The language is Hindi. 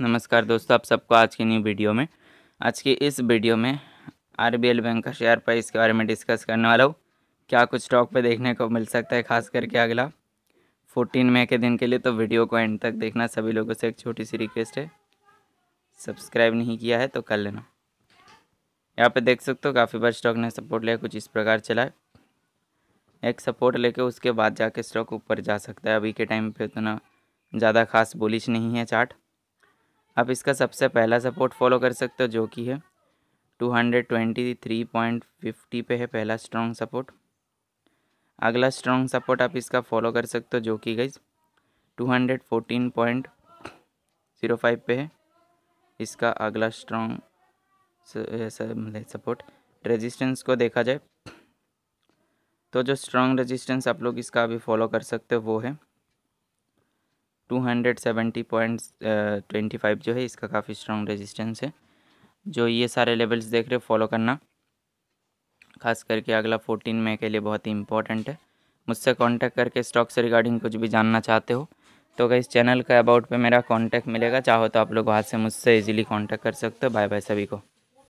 नमस्कार दोस्तों आप सबको आज की न्यू वीडियो में आज की इस वीडियो में आरबीएल बैंक का शेयर प्राइस के बारे में डिस्कस करने वाला हूँ क्या कुछ स्टॉक पे देखने को मिल सकता है खास करके अगला 14 मई के दिन के लिए तो वीडियो को एंड तक देखना सभी लोगों से एक छोटी सी रिक्वेस्ट है सब्सक्राइब नहीं किया है तो कर लेना यहाँ पर देख सकते हो काफ़ी बार स्टॉक ने सपोर्ट लिया कुछ इस प्रकार चला है एक सपोर्ट लेके उसके बाद जाके स्टॉक ऊपर जा सकता है अभी के टाइम पे उतना ज़्यादा खास बोलिश नहीं है चार्ट आप इसका सबसे पहला सपोर्ट फॉलो कर सकते हो जो कि है two hundred twenty three point fifty पे है पहला स्ट्रॉन्ग सपोर्ट अगला स्ट्रॉन्ग सपोर्ट आप इसका फॉलो कर सकते हो जो कि गई two hundred fourteen point zero five पे है इसका अगला स्ट्रॉन्ग सपोर्ट रेजिस्टेंस को देखा जाए तो जो स्ट्रॉन्ग रेजिस्टेंस आप लोग इसका अभी फॉलो कर सकते हो वो है 270.25 uh, जो है इसका काफ़ी स्ट्रॉन्ग रेजिस्टेंस है जो ये सारे लेवल्स देख रहे फॉलो करना खास करके अगला 14 मई के लिए बहुत ही इंपॉर्टेंट है मुझसे कांटेक्ट करके स्टॉक से रिगार्डिंग कुछ भी जानना चाहते हो तो अगर इस चैनल का अबाउट पे मेरा कांटेक्ट मिलेगा चाहो तो आप लोग वहाँ से मुझसे इजीली कांटेक्ट कर सकते हो बाय बाय सभी को